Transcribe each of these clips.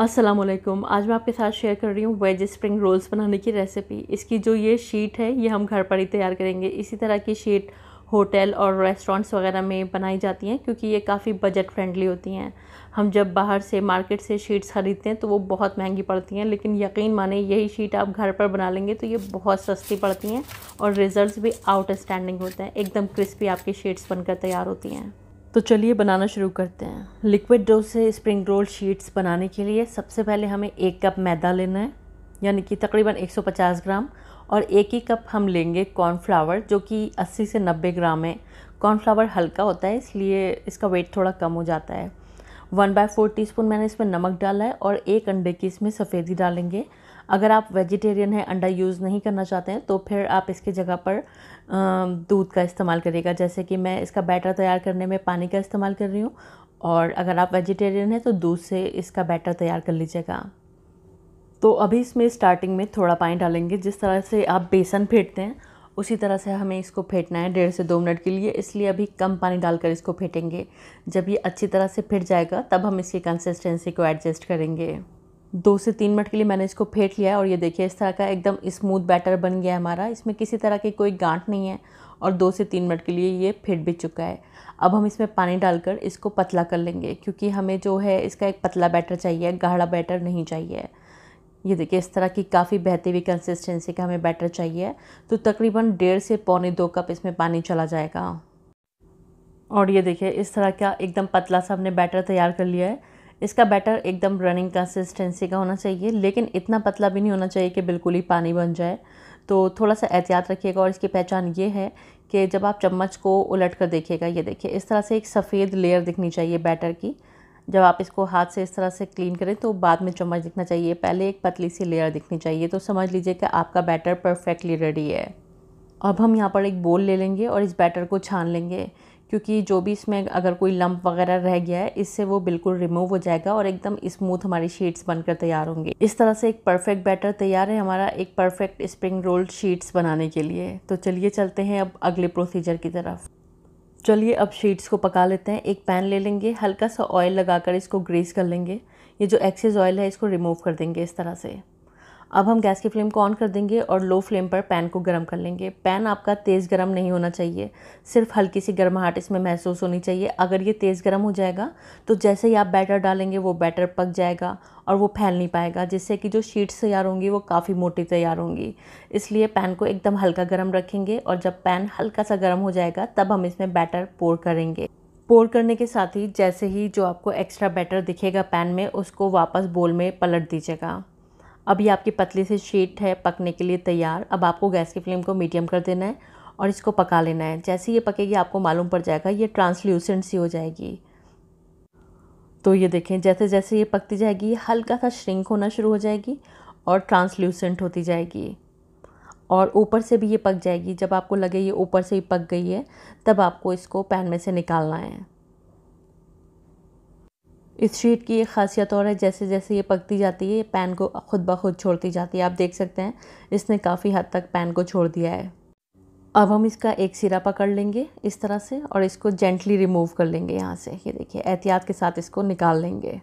असलम आज मैं आपके साथ शेयर कर रही हूँ वेज स्प्रिंग रोल्स बनाने की रेसिपी इसकी जो ये शीट है ये हम घर पर ही तैयार करेंगे इसी तरह की शीट होटल और रेस्टोरेंट्स वगैरह में बनाई जाती हैं क्योंकि ये काफ़ी बजट फ्रेंडली होती हैं हम जब बाहर से मार्केट से शीट्स ख़रीदते हैं तो वो बहुत महंगी पड़ती हैं लेकिन यकीन माने यही शीट आप घर पर बना लेंगे तो ये बहुत सस्ती पड़ती हैं और रिज़ल्ट भी आउटस्टैंडिंग होते हैं एकदम क्रिस्पी आपकी शीट्स बनकर तैयार होती हैं तो चलिए बनाना शुरू करते हैं लिक्विड डो से स्प्रिंग रोल शीट्स बनाने के लिए सबसे पहले हमें एक कप मैदा लेना है यानी कि तकरीबन 150 ग्राम और एक ही कप हम लेंगे कॉर्नफ्लावर जो कि 80 से 90 ग्राम है कॉर्नफ्लावर हल्का होता है इसलिए इसका वेट थोड़ा कम हो जाता है वन बाय फोर टी मैंने इसमें नमक डाला है और एक अंडे की इसमें सफ़ेदी डालेंगे अगर आप वेजिटेरियन हैं अंडा यूज़ नहीं करना चाहते हैं तो फिर आप इसके जगह पर दूध का इस्तेमाल करिएगा जैसे कि मैं इसका बैटर तैयार करने में पानी का इस्तेमाल कर रही हूँ और अगर आप वेजिटेरियन हैं तो दूध से इसका बैटर तैयार कर लीजिएगा तो अभी इसमें स्टार्टिंग में थोड़ा पानी डालेंगे जिस तरह से आप बेसन फेंटते हैं उसी तरह से हमें इसको फेंटना है डेढ़ से दो मिनट के लिए इसलिए अभी कम पानी डालकर इसको फेंटेंगे जब ये अच्छी तरह से फिट जाएगा तब हम इसकी कंसिस्टेंसी को एडजस्ट करेंगे दो से तीन मिनट के लिए मैंने इसको फेंट लिया है और ये देखिए इस तरह का एकदम स्मूथ बैटर बन गया है हमारा इसमें किसी तरह की कोई गांठ नहीं है और दो से तीन मिनट के लिए ये फेंट भी चुका है अब हम इसमें पानी डालकर इसको पतला कर लेंगे क्योंकि हमें जो है इसका एक पतला बैटर चाहिए गाढ़ा बैटर नहीं चाहिए ये देखिए इस तरह की काफ़ी बहती हुई कंसिस्टेंसी का हमें बैटर चाहिए तो तकरीबन डेढ़ से पौने दो कप इसमें पानी चला जाएगा और ये देखिए इस तरह का एकदम पतला सा हमने बैटर तैयार कर लिया है इसका बैटर एकदम रनिंग कंसिस्टेंसी का होना चाहिए लेकिन इतना पतला भी नहीं होना चाहिए कि बिल्कुल ही पानी बन जाए तो थोड़ा सा एहतियात रखिएगा और इसकी पहचान ये है कि जब आप चम्मच को उलट कर देखिएगा ये देखिए इस तरह से एक सफ़ेद लेयर दिखनी चाहिए बैटर की जब आप इसको हाथ से इस तरह से क्लीन करें तो बाद में चम्मच दिखना चाहिए पहले एक पतली सी लेयर दिखनी चाहिए तो समझ लीजिए कि आपका बैटर परफेक्टली रेडी है अब हम यहाँ पर एक बोल ले लेंगे और इस बैटर को छान लेंगे क्योंकि जो भी इसमें अगर कोई लंप वगैरह रह गया है इससे वो बिल्कुल रिमूव हो जाएगा और एकदम स्मूथ हमारी शीट्स बनकर तैयार होंगे इस तरह से एक परफेक्ट बैटर तैयार है हमारा एक परफेक्ट स्प्रिंग रोल शीट्स बनाने के लिए तो चलिए चलते हैं अब अगले प्रोसीजर की तरफ चलिए अब शीट्स को पका लेते हैं एक पैन ले लेंगे हल्का सा ऑयल लगाकर इसको ग्रीस कर लेंगे ये जो एक्सेस ऑयल है इसको रिमूव कर देंगे इस तरह से अब हम गैस की फ्लेम को ऑन कर देंगे और लो फ्लेम पर पैन को गर्म कर लेंगे पैन आपका तेज़ गर्म नहीं होना चाहिए सिर्फ हल्की सी गर्माहट इसमें महसूस होनी चाहिए अगर ये तेज़ गर्म हो जाएगा तो जैसे ही आप बैटर डालेंगे वो बैटर पक जाएगा और वो फैल नहीं पाएगा जिससे कि जो शीट्स तैयार होंगी वो काफ़ी मोटी तैयार होंगी इसलिए पैन को एकदम हल्का गर्म रखेंगे और जब पैन हल्का सा गर्म हो जाएगा तब हम इसमें बैटर पोर करेंगे पोर करने के साथ ही जैसे ही जो आपको एक्स्ट्रा बैटर दिखेगा पैन में उसको वापस बोल में पलट दीजिएगा अभी आपकी पतली से शीट है पकने के लिए तैयार अब आपको गैस की फ्लेम को मीडियम कर देना है और इसको पका लेना है जैसे ये पकेगी आपको मालूम पड़ जाएगा ये ट्रांसल्यूसेंट सी हो जाएगी तो ये देखें जैसे जैसे ये पकती जाएगी हल्का सा श्रिंक होना शुरू हो जाएगी और ट्रांसल्यूसेंट होती जाएगी और ऊपर से भी ये पक जाएगी जब आपको लगे ये ऊपर से ही पक गई है तब आपको इसको पैन में से निकालना है इस शीट की एक खासियत और है जैसे जैसे ये पकती जाती है ये पैन को खुद ब खुद छोड़ती जाती है आप देख सकते हैं इसने काफ़ी हद तक पैन को छोड़ दिया है अब हम इसका एक सिरा पकड़ लेंगे इस तरह से और इसको जेंटली रिमूव कर लेंगे यहाँ से ये देखिए एहतियात के साथ इसको निकाल लेंगे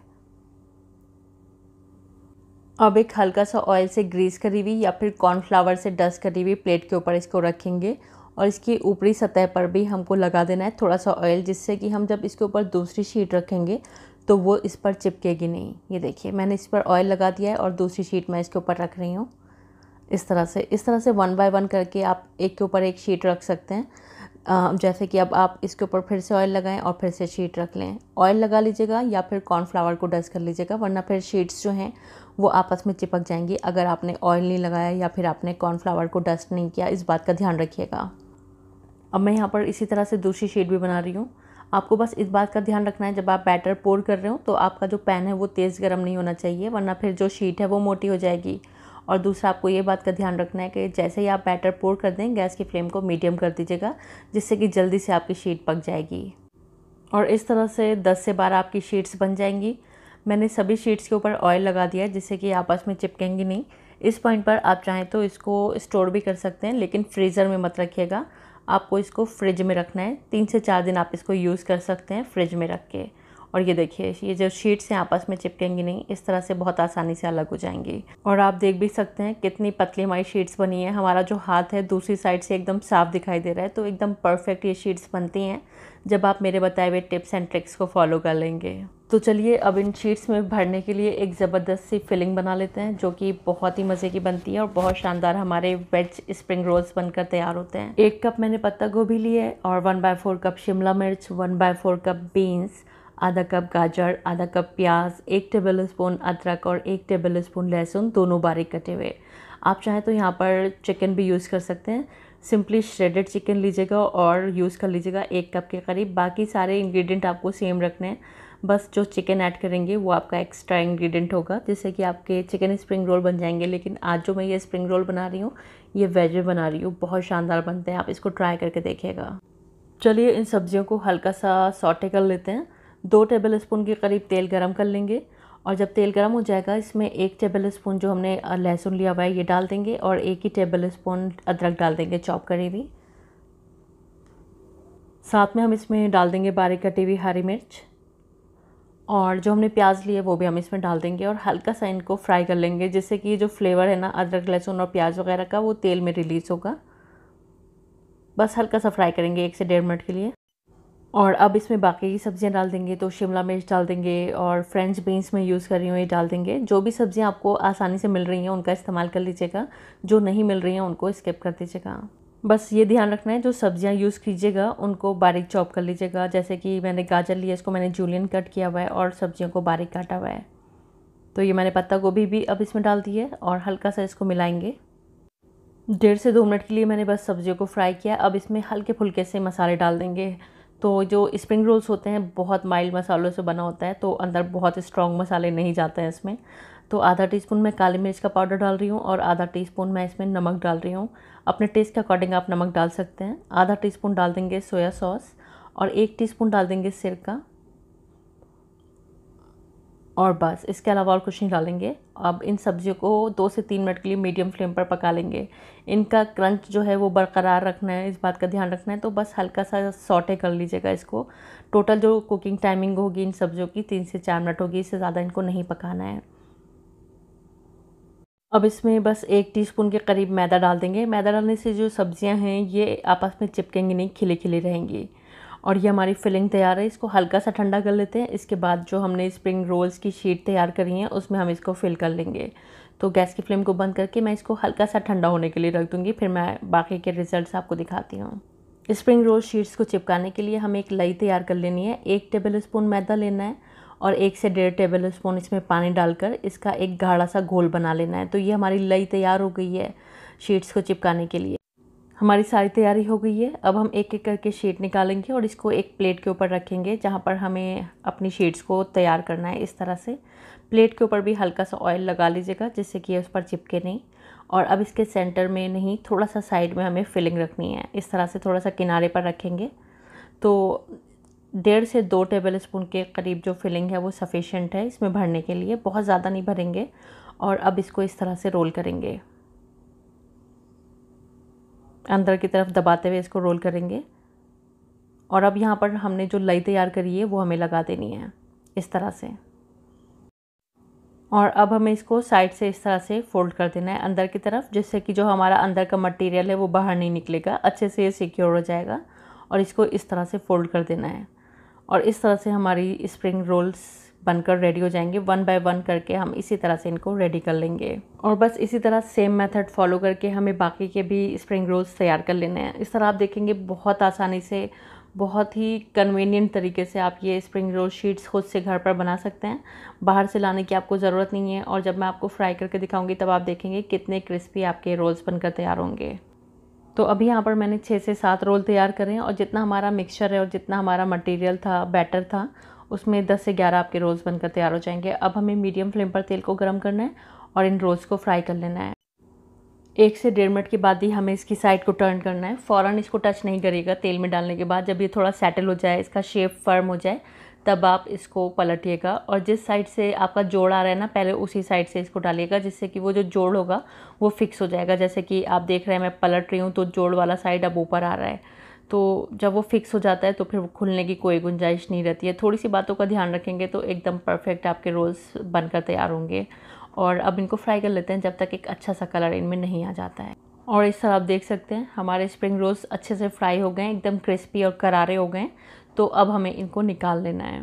अब एक हल्का सा ऑयल से ग्रीस करी हुई या फिर कॉर्नफ्लावर से डस्ट करी हुई प्लेट के ऊपर इसको रखेंगे और इसकी ऊपरी सतह पर भी हमको लगा देना है थोड़ा सा ऑयल जिससे कि हम जब इसके ऊपर दूसरी शीट रखेंगे तो वो इस पर चिपकेगी नहीं ये देखिए मैंने इस पर ऑयल लगा दिया है और दूसरी शीट मैं इसके ऊपर रख रही हूँ इस तरह से इस तरह से वन बाय वन करके आप एक के ऊपर एक शीट रख सकते हैं आ, जैसे कि अब आप इसके ऊपर फिर से ऑयल लगाएं और फिर से शीट रख लें ऑयल लगा लीजिएगा या फिर कॉर्नफ्लावर को डस्ट कर लीजिएगा वरना फिर शीट्स जो हैं वो आपस में चिपक जाएंगी अगर आपने ऑयल नहीं लगाया या फिर आपने कॉर्नफ्लावर को डस्ट नहीं किया इस बात का ध्यान रखिएगा अब मैं यहाँ पर इसी तरह से दूसरी शीट भी बना रही हूँ आपको बस इस बात का ध्यान रखना है जब आप बैटर पोर कर रहे हो तो आपका जो पैन है वो तेज़ गर्म नहीं होना चाहिए वरना फिर जो शीट है वो मोटी हो जाएगी और दूसरा आपको ये बात का ध्यान रखना है कि जैसे ही आप बैटर पोर कर दें गैस की फ्लेम को मीडियम कर दीजिएगा जिससे कि जल्दी से आपकी शीट पक जाएगी और इस तरह से 10 से 12 आपकी शीट्स बन जाएंगी मैंने सभी शीट्स के ऊपर ऑयल लगा दिया है जिससे कि आपस में चिपकेंगी नहीं इस पॉइंट पर आप चाहें तो इसको स्टोर भी कर सकते हैं लेकिन फ्रीज़र में मत रखिएगा आपको इसको फ्रिज में रखना है तीन से चार दिन आप इसको यूज़ कर सकते हैं फ्रिज में रख के और ये देखिए ये जो शीट्स हैं आपस में चिपकेंगी नहीं इस तरह से बहुत आसानी से अलग हो जाएंगी और आप देख भी सकते हैं कितनी पतली हमारी शीट्स बनी है हमारा जो हाथ है दूसरी साइड से एकदम साफ दिखाई दे रहा है तो एकदम परफेक्ट ये शीट्स बनती हैं जब आप मेरे बताए हुए टिप्स एंड ट्रिक्स को फॉलो कर लेंगे तो चलिए अब इन शीट्स में भरने के लिए एक ज़बरदस्त सी फिलिंग बना लेते हैं जो कि बहुत ही मज़े की बनती है और बहुत शानदार हमारे वेज स्प्रिंग रोल्स बनकर तैयार होते हैं एक कप मैंने पत्ता गोभी लिया है और वन बाय फोर कप शिमला मिर्च one by four cup beans आधा कप गाजर आधा कप प्याज एक टेबल स्पून अदरक और एक टेबल स्पून लहसुन दोनों बारीक कटे हुए आप चाहें तो यहाँ पर चिकन भी यूज़ कर सकते हैं सिंपली श्रेडेड चिकन लीजिएगा और यूज़ कर लीजिएगा एक कप के करीब बाकी सारे इंग्रेडिएंट आपको सेम रखने हैं बस जो चिकन ऐड करेंगे वो आपका एक्स्ट्रा इंग्रेडिएंट होगा जिससे कि आपके चिकन स्प्रिंग रोल बन जाएंगे लेकिन आज जो मैं ये स्प्रिंग रोल बना रही हूँ ये वेज बना रही हूँ बहुत शानदार बनते हैं आप इसको ट्राई करके देखिएगा चलिए इन सब्जियों को हल्का सा सॉटे कर लेते हैं दो टेबल स्पून के करीब तेल गर्म कर लेंगे और जब तेल गर्म हो जाएगा इसमें एक टेबल स्पून जो हमने लहसुन लिया हुआ है ये डाल देंगे और एक ही टेबल स्पून अदरक डाल देंगे चॉप करी हुई साथ में हम इसमें डाल देंगे बारीक कटी हुई हरी मिर्च और जो हमने प्याज लिए वो भी हम इसमें डाल देंगे और हल्का सा इनको फ्राई कर लेंगे जिससे कि जो फ्लेवर है ना अदरक लहसुन और प्याज वगैरह का वो तेल में रिलीज़ होगा बस हल्का सा फ्राई करेंगे एक से डेढ़ मिनट के लिए और अब इसमें बाकी की सब्ज़ियाँ डाल देंगे तो शिमला मिर्च डाल देंगे और फ्रेंच बीन्स में यूज़ कर रही हूँ ये डाल देंगे जो भी सब्ज़ियाँ आपको आसानी से मिल रही हैं उनका इस्तेमाल कर लीजिएगा जो नहीं मिल रही हैं उनको स्किप कर दीजिएगा बस ये ध्यान रखना है जो सब्ज़ियाँ यूज़ कीजिएगा उनको बारीक चॉप कर लीजिएगा जैसे कि मैंने गाजर लिया इसको मैंने जूलियन कट किया हुआ है और सब्ज़ियों को बारीक काटा हुआ है तो ये मैंने पत्ता गोभी भी अब इसमें डाल दी है और हल्का सा इसको मिलाएंगे डेढ़ से दो मिनट के लिए मैंने बस सब्ज़ियों को फ्राई किया अब इसमें हल्के फुल्के से मसाले डाल देंगे तो जो स्प्रिंग रोल्स होते हैं बहुत माइल्ड मसालों से बना होता है तो अंदर बहुत स्ट्रॉन्ग मसाले नहीं जाते हैं इसमें तो आधा टीस्पून मैं काली मिर्च का पाउडर डाल रही हूँ और आधा टीस्पून मैं इसमें नमक डाल रही हूँ अपने टेस्ट के अकॉर्डिंग आप नमक डाल सकते हैं आधा टीस्पून डाल देंगे सोया सॉस और एक टीस्पून डाल देंगे सिरका और बस इसके अलावा और कुछ नहीं डालेंगे अब इन सब्जियों को दो से तीन मिनट के लिए मीडियम फ्लेम पर पका लेंगे इनका क्रंच जो है वो बरकरार रखना है इस बात का ध्यान रखना है तो बस हल्का सा सॉटे कर लीजिएगा इसको टोटल जो कुकिंग टाइमिंग होगी इन सब्जियों की तीन से चार मिनट होगी इससे ज़्यादा इनको नहीं पकाना है अब इसमें बस एक टीस्पून के करीब मैदा डाल देंगे मैदा डालने से जो सब्ज़ियां हैं ये आपस में चिपकेंगे नहीं खिले खिले रहेंगी और ये हमारी फिलिंग तैयार है इसको हल्का सा ठंडा कर लेते हैं इसके बाद जो हमने स्प्रिंग रोल्स की शीट तैयार करी है उसमें हम इसको फिल कर लेंगे तो गैस की फ्लेम को बंद करके मैं इसको हल्का सा ठंडा होने के लिए रख दूँगी फिर मैं बाकी के रिज़ल्ट आपको दिखाती हूँ स्प्रिंग रोल शीट्स को चिपकाने के लिए हमें एक लई तैयार कर लेनी है एक टेबल स्पून मैदा लेना है और एक से डेढ़ टेबल स्पून इसमें पानी डालकर इसका एक गाढ़ा सा घोल बना लेना है तो ये हमारी लई तैयार हो गई है शीट्स को चिपकाने के लिए हमारी सारी तैयारी हो गई है अब हम एक एक करके शीट निकालेंगे और इसको एक प्लेट के ऊपर रखेंगे जहाँ पर हमें अपनी शीट्स को तैयार करना है इस तरह से प्लेट के ऊपर भी हल्का सा ऑयल लगा लीजिएगा जिससे कि उस पर चिपके नहीं और अब इसके सेंटर में नहीं थोड़ा सा साइड में हमें फिलिंग रखनी है इस तरह से थोड़ा सा किनारे पर रखेंगे तो डेढ़ से दो टेबल स्पून के करीब जो फिलिंग है वो सफिशेंट है इसमें भरने के लिए बहुत ज़्यादा नहीं भरेंगे और अब इसको इस तरह से रोल करेंगे अंदर की तरफ दबाते हुए इसको रोल करेंगे और अब यहाँ पर हमने जो लई तैयार करी है वो हमें लगा देनी है इस तरह से और अब हमें इसको साइड से इस तरह से फोल्ड कर देना है अंदर की तरफ जिससे कि जो हमारा अंदर का मटेरियल है वो बाहर नहीं निकलेगा अच्छे से ये सिक्योर हो जाएगा और इसको इस तरह से फोल्ड कर देना है और इस तरह से हमारी स्प्रिंग रोल्स बनकर रेडी हो जाएंगे वन बाय वन करके हम इसी तरह से इनको रेडी कर लेंगे और बस इसी तरह सेम मेथड फॉलो करके हमें बाकी के भी स्प्रिंग रोल्स तैयार कर लेने हैं इस तरह आप देखेंगे बहुत आसानी से बहुत ही कन्वीनियंट तरीके से आप ये स्प्रिंग रोल शीट्स खुद से घर पर बना सकते हैं बाहर से लाने की आपको ज़रूरत नहीं है और जब मैं आपको फ्राई करके दिखाऊंगी तब आप देखेंगे कितने क्रिस्पी आपके रोल्स बनकर तैयार होंगे तो अभी यहाँ पर मैंने छः से सात रोल तैयार करे हैं और जितना हमारा मिक्सचर है और जितना हमारा मटेरियल था बैटर था उसमें दस से ग्यारह आपके रोल्स बनकर तैयार हो जाएंगे अब हमें मीडियम फ्लेम पर तेल को गर्म करना है और इन रोल्स को फ्राई कर लेना है एक से डेढ़ मिनट के बाद ही हमें इसकी साइड को टर्न करना है फ़ौरन इसको टच नहीं करेगा तेल में डालने के बाद जब ये थोड़ा सेटल हो जाए इसका शेप फर्म हो जाए तब आप इसको पलटिएगा और जिस साइड से आपका जोड़ आ रहा है ना पहले उसी साइड से इसको डालिएगा जिससे कि वो जो जोड़ होगा वो फिक्स हो जाएगा जैसे कि आप देख रहे हैं मैं पलट रही हूँ तो जोड़ वाला साइड अब ऊपर आ रहा है तो जब वो फिक्स हो जाता है तो फिर खुलने की कोई गुंजाइश नहीं रहती है थोड़ी सी बातों का ध्यान रखेंगे तो एकदम परफेक्ट आपके रोल्स बनकर तैयार होंगे और अब इनको फ्राई कर लेते हैं जब तक एक अच्छा सा कलर इनमें नहीं आ जाता है और इस तरह आप देख सकते हैं हमारे स्प्रिंग रोल्स अच्छे से फ्राई हो गए एकदम क्रिस्पी और करारे हो गए तो अब हमें इनको निकाल लेना है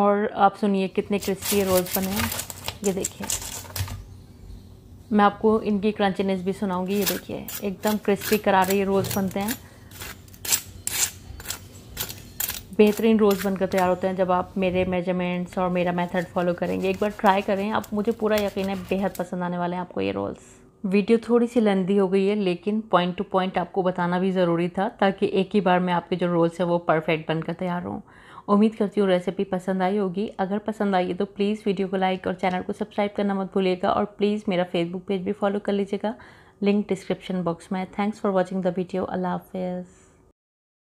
और आप सुनिए कितने क्रिस्पी रोल्स बने हैं ये देखिए मैं आपको इनकी क्रंचीनेस भी सुनाऊंगी ये देखिए एकदम क्रिस्पी करारे ये रोल्स बनते हैं बेहतरीन रोल्स बनकर तैयार होते हैं जब आप मेरे मेजरमेंट्स और मेरा मेथड फॉलो करेंगे एक बार ट्राई करें आप मुझे पूरा यकीन है बेहद पसंद आने वाले हैं आपको ये रोल्स वीडियो थोड़ी सी लेंदी हो गई है लेकिन पॉइंट टू पॉइंट आपको बताना भी ज़रूरी था ताकि एक ही बार में आपके जो रोल्स हैं वो परफेक्ट बनकर तैयार हों उम्मीद करती हूँ रेसिपी पसंद आई होगी अगर पसंद आई है तो प्लीज़ वीडियो को लाइक और चैनल को सब्सक्राइब करना मत भूलिएगा और प्लीज़ मेरा फेसबुक पेज भी फॉलो कर लीजिएगा लिंक डिस्क्रिप्शन बॉक्स में thanks for watching the video अल्लाह हाफिज़